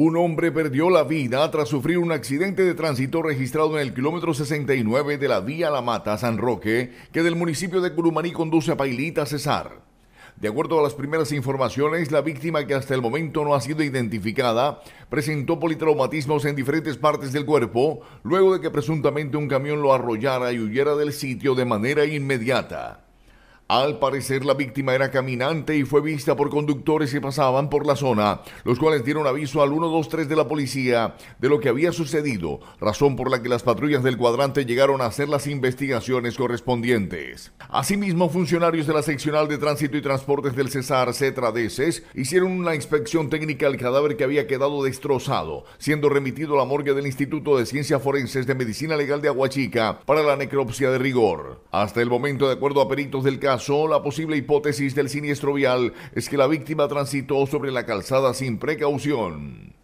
Un hombre perdió la vida tras sufrir un accidente de tránsito registrado en el kilómetro 69 de la vía La Mata San Roque, que del municipio de Curumaní conduce a Pailita Cesar. De acuerdo a las primeras informaciones, la víctima que hasta el momento no ha sido identificada presentó politraumatismos en diferentes partes del cuerpo luego de que presuntamente un camión lo arrollara y huyera del sitio de manera inmediata. Al parecer la víctima era caminante y fue vista por conductores que pasaban por la zona, los cuales dieron aviso al 123 de la policía de lo que había sucedido, razón por la que las patrullas del cuadrante llegaron a hacer las investigaciones correspondientes. Asimismo, funcionarios de la seccional de tránsito y transportes del Cesar Cetra hicieron una inspección técnica al cadáver que había quedado destrozado, siendo remitido a la morgue del Instituto de Ciencias Forenses de Medicina Legal de Aguachica para la necropsia de rigor. Hasta el momento, de acuerdo a peritos del caso, la posible hipótesis del siniestro vial es que la víctima transitó sobre la calzada sin precaución.